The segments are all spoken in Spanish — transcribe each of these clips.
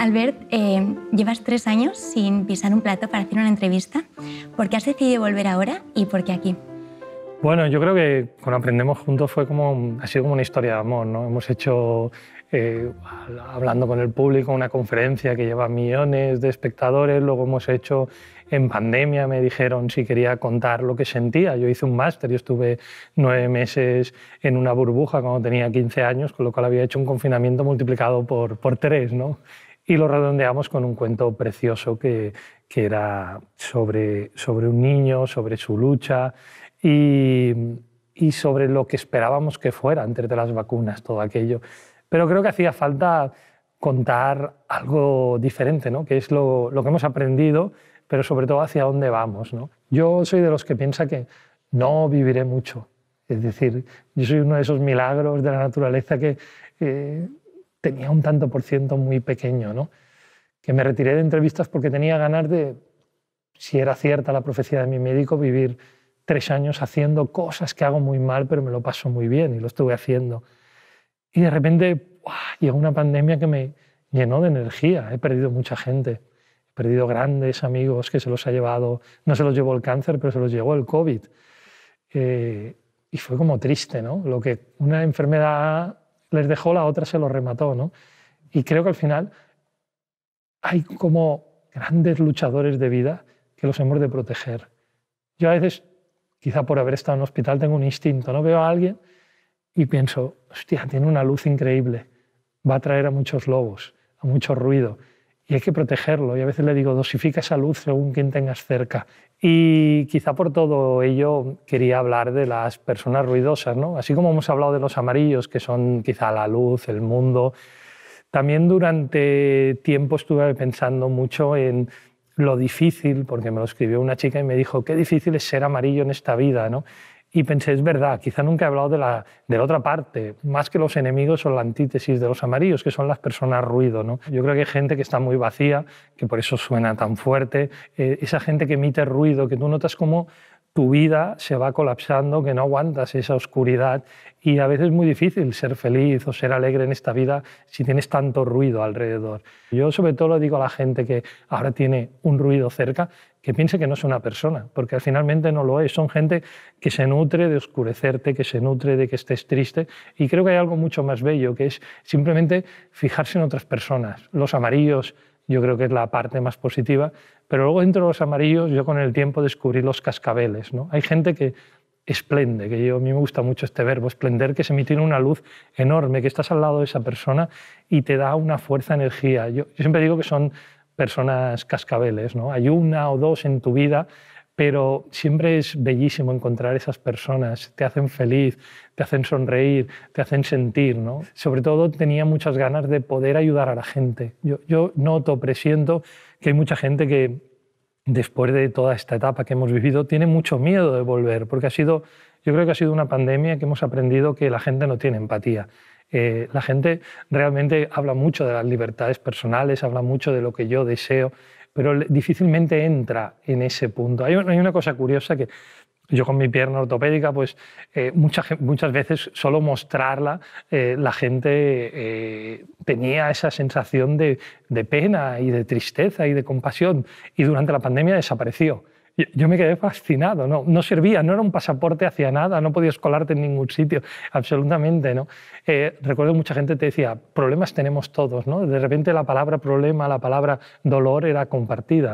Albert, eh, llevas tres años sin pisar un plato para hacer una entrevista. ¿Por qué has decidido volver ahora y por qué aquí? Bueno, yo creo que cuando aprendemos juntos fue como, ha sido como una historia de amor, ¿no? Hemos hecho, eh, hablando con el público, una conferencia que lleva millones de espectadores, luego hemos hecho, en pandemia me dijeron si quería contar lo que sentía, yo hice un máster, yo estuve nueve meses en una burbuja cuando tenía 15 años, con lo cual había hecho un confinamiento multiplicado por, por tres, ¿no? y lo redondeamos con un cuento precioso que, que era sobre, sobre un niño, sobre su lucha y, y sobre lo que esperábamos que fuera antes de las vacunas, todo aquello. Pero creo que hacía falta contar algo diferente, ¿no? que es lo, que hemos aprendido, pero sobre todo hacia dónde vamos. ¿no? Yo soy de los que piensa que no viviré mucho. Es decir, yo soy uno de esos milagros de la naturaleza que eh, tenía un tanto por ciento muy pequeño, ¿no? que me retiré de entrevistas porque tenía ganas de, si era cierta la profecía de mi médico, vivir tres años haciendo cosas que hago muy mal, pero me lo paso muy bien y lo estuve haciendo. Y de repente ¡buah! llegó una pandemia que me llenó de energía, he perdido mucha gente, he perdido grandes amigos que se los ha llevado, no se los llevó el cáncer, pero se los llevó el COVID. Eh, y fue como triste, ¿no? Lo que una enfermedad les dejó, la otra se lo remató. ¿no? Y creo que al final hay como grandes luchadores de vida que los hemos de proteger. Yo a veces, quizá por haber estado en hospital, tengo un instinto, ¿no? Veo a alguien y pienso, hostia, tiene una luz increíble, va a traer a muchos lobos, a mucho ruido, y hay que protegerlo. Y a veces le digo, dosifica esa luz según quien tengas cerca. Y quizá por todo ello quería hablar de las personas ruidosas, ¿no? Así como hemos hablado de los amarillos, que son quizá la luz, el mundo. También durante tiempo estuve pensando mucho en lo difícil, porque me lo escribió una chica y me dijo, qué difícil es ser amarillo en esta vida, ¿no? y pensé, es verdad, quizá nunca he hablado de la, de otra parte, más que los enemigos son la antítesis de los amarillos, que son las personas ruido. ¿no? Yo creo que hay gente que está muy vacía, que por eso suena tan fuerte, eh, esa gente que emite ruido, que tú notas como tu vida se va colapsando, que no aguantas esa oscuridad y a veces es muy difícil ser feliz o ser alegre en esta vida si tienes tanto ruido alrededor. Yo sobre todo lo digo a la gente que ahora tiene un ruido cerca, que piense que no es una persona, porque al finalmente no lo es. Son gente que se nutre de oscurecerte, que se nutre de que estés triste. Y creo que hay algo mucho más bello, que es simplemente fijarse en otras personas. Los amarillos, yo creo que es la parte más positiva, pero luego dentro de los amarillos yo con el tiempo descubrí los cascabeles. ¿no? Hay gente que esplende, que yo, a mí me gusta mucho este verbo, esplender, que se emite una luz enorme, que estás al lado de esa persona y te da una fuerza, energía. yo siempre digo que son personas cascabeles, ¿no? Hay una o dos en tu vida, pero siempre es bellísimo encontrar esas personas, te hacen feliz, te hacen sonreír, te hacen sentir, ¿no? Sobre todo tenía muchas ganas de poder ayudar a la gente. Yo, yo noto, presiento que hay mucha gente que después de toda esta etapa que hemos vivido tiene mucho miedo de volver, porque ha sido yo creo que ha sido una pandemia que hemos aprendido que la gente no tiene empatía. Eh, la gente realmente habla mucho de las libertades personales, habla mucho de lo que yo deseo, pero difícilmente entra en ese punto. Hay, una cosa curiosa que yo con mi pierna ortopédica, pues eh, muchas, muchas veces solo mostrarla, eh, la gente tenía esa sensación de, pena y de tristeza y de compasión y durante la pandemia desapareció yo me quedé fascinado, ¿no? no servía, no era un pasaporte hacia nada, no podías colarte en ningún sitio, absolutamente. ¿no? Eh, recuerdo mucha gente te decía, problemas tenemos todos, ¿no? de repente la palabra problema, la palabra dolor era compartida.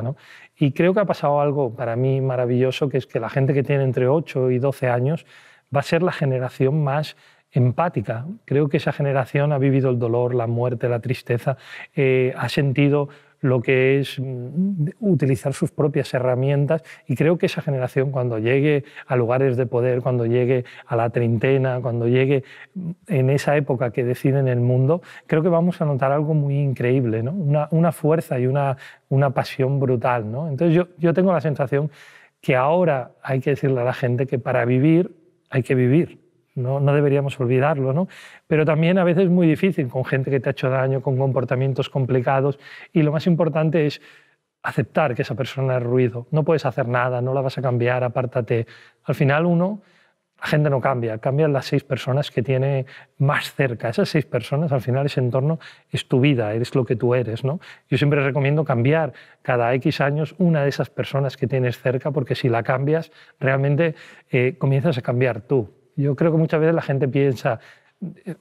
Y creo que ha pasado algo para mí maravilloso, que es que la gente que tiene entre 8 y 12 años va a ser la generación más empática. Creo que esa generación ha vivido el dolor, la muerte, la tristeza, eh, ha sentido lo que es mm, utilizar sus propias herramientas y creo que esa generación cuando llegue a lugares de poder, cuando llegue a la treintena, cuando llegue mm, en esa época que deciden el mundo, creo que vamos a notar algo muy increíble, una, fuerza y una, pasión brutal. Entonces yo tengo la sensación que ahora hay que decirle a la gente que para vivir hay que vivir no, deberíamos olvidarlo, ¿no? Pero también a veces es muy difícil con gente que te ha hecho daño, con comportamientos complicados, y lo más importante es aceptar que esa persona es ruido. No puedes hacer nada, no la vas a cambiar, apártate. Al final uno, la gente no cambia, cambian las seis personas que tiene más cerca. Esas seis personas, al final ese entorno es tu vida, eres lo que tú eres. ¿no? Yo siempre recomiendo cambiar cada X años una de esas personas que tienes cerca, porque si la cambias, realmente eh, comienzas a cambiar tú. Yo creo que muchas veces la gente piensa,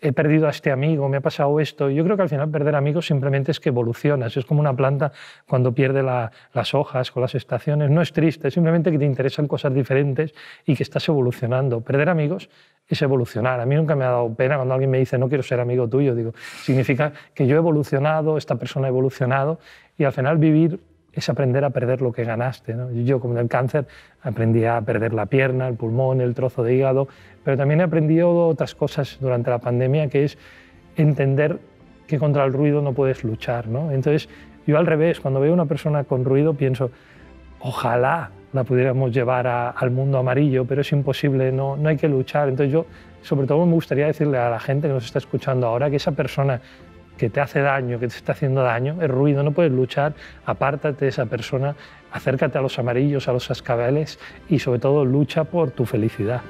he perdido a este amigo, me ha pasado esto. Yo creo que al final perder amigos simplemente es que evolucionas, es como una planta cuando pierde las hojas con las estaciones. No es triste, es simplemente que te interesan cosas diferentes y que estás evolucionando. Perder amigos es evolucionar. A mí nunca me ha dado pena cuando alguien me dice no quiero ser amigo tuyo. Digo, significa que yo he evolucionado, esta persona ha evolucionado y al final vivir es aprender a perder lo que ganaste. Yo, como del cáncer, aprendí a perder la pierna, el pulmón, el trozo de hígado, pero también he aprendido otras cosas durante la pandemia, que es entender que contra el ruido no puedes luchar. Entonces, yo al revés, cuando veo a una persona con ruido, pienso, ojalá la pudiéramos llevar al mundo amarillo, pero es imposible, no, no hay que luchar. Entonces yo, sobre todo, me gustaría decirle a la gente que nos está escuchando ahora que esa persona que te hace daño, que te está haciendo daño, es ruido, no puedes luchar, apártate de esa persona, acércate a los amarillos, a los ascabeles y sobre todo lucha por tu felicidad.